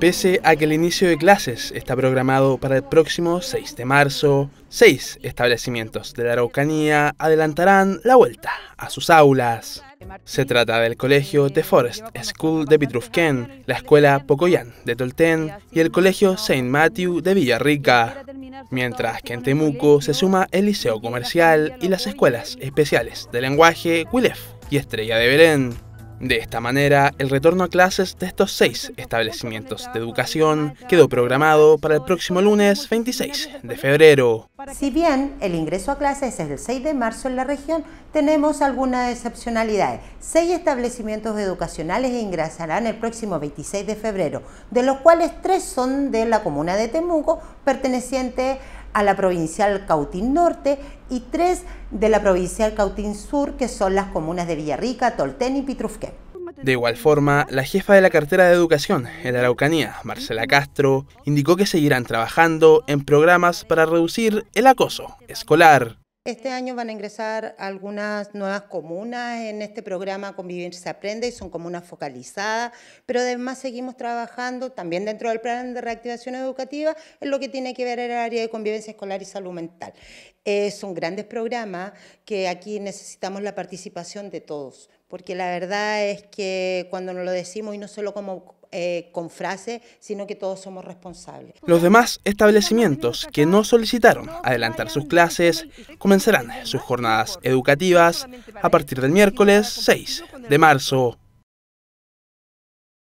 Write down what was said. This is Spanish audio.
Pese a que el inicio de clases está programado para el próximo 6 de marzo, seis establecimientos de la Araucanía adelantarán la vuelta a sus aulas. Se trata del Colegio de Forest School de Pitrufquén, la Escuela Pocoyán de Tolten y el Colegio Saint Matthew de Villarrica. Mientras que en Temuco se suma el Liceo Comercial y las escuelas especiales de lenguaje Cuilef y Estrella de Belén. De esta manera, el retorno a clases de estos seis establecimientos de educación quedó programado para el próximo lunes 26 de febrero. Si bien el ingreso a clases es el 6 de marzo en la región, tenemos algunas excepcionalidades. Seis establecimientos educacionales ingresarán el próximo 26 de febrero, de los cuales tres son de la comuna de Temuco, perteneciente a a la provincial Cautín Norte y tres de la provincial Cautín Sur, que son las comunas de Villarrica, Tolten y Pitrufqué. De igual forma, la jefa de la cartera de educación en Araucanía, Marcela Castro, indicó que seguirán trabajando en programas para reducir el acoso escolar. Este año van a ingresar algunas nuevas comunas en este programa Convivencia se aprende y son comunas focalizadas, pero además seguimos trabajando también dentro del plan de reactivación educativa en lo que tiene que ver el área de convivencia escolar y salud mental. son grandes programas que aquí necesitamos la participación de todos, porque la verdad es que cuando nos lo decimos, y no solo como eh, con frases, sino que todos somos responsables. Los demás establecimientos que no solicitaron adelantar sus clases comenzarán sus jornadas educativas a partir del miércoles 6 de marzo.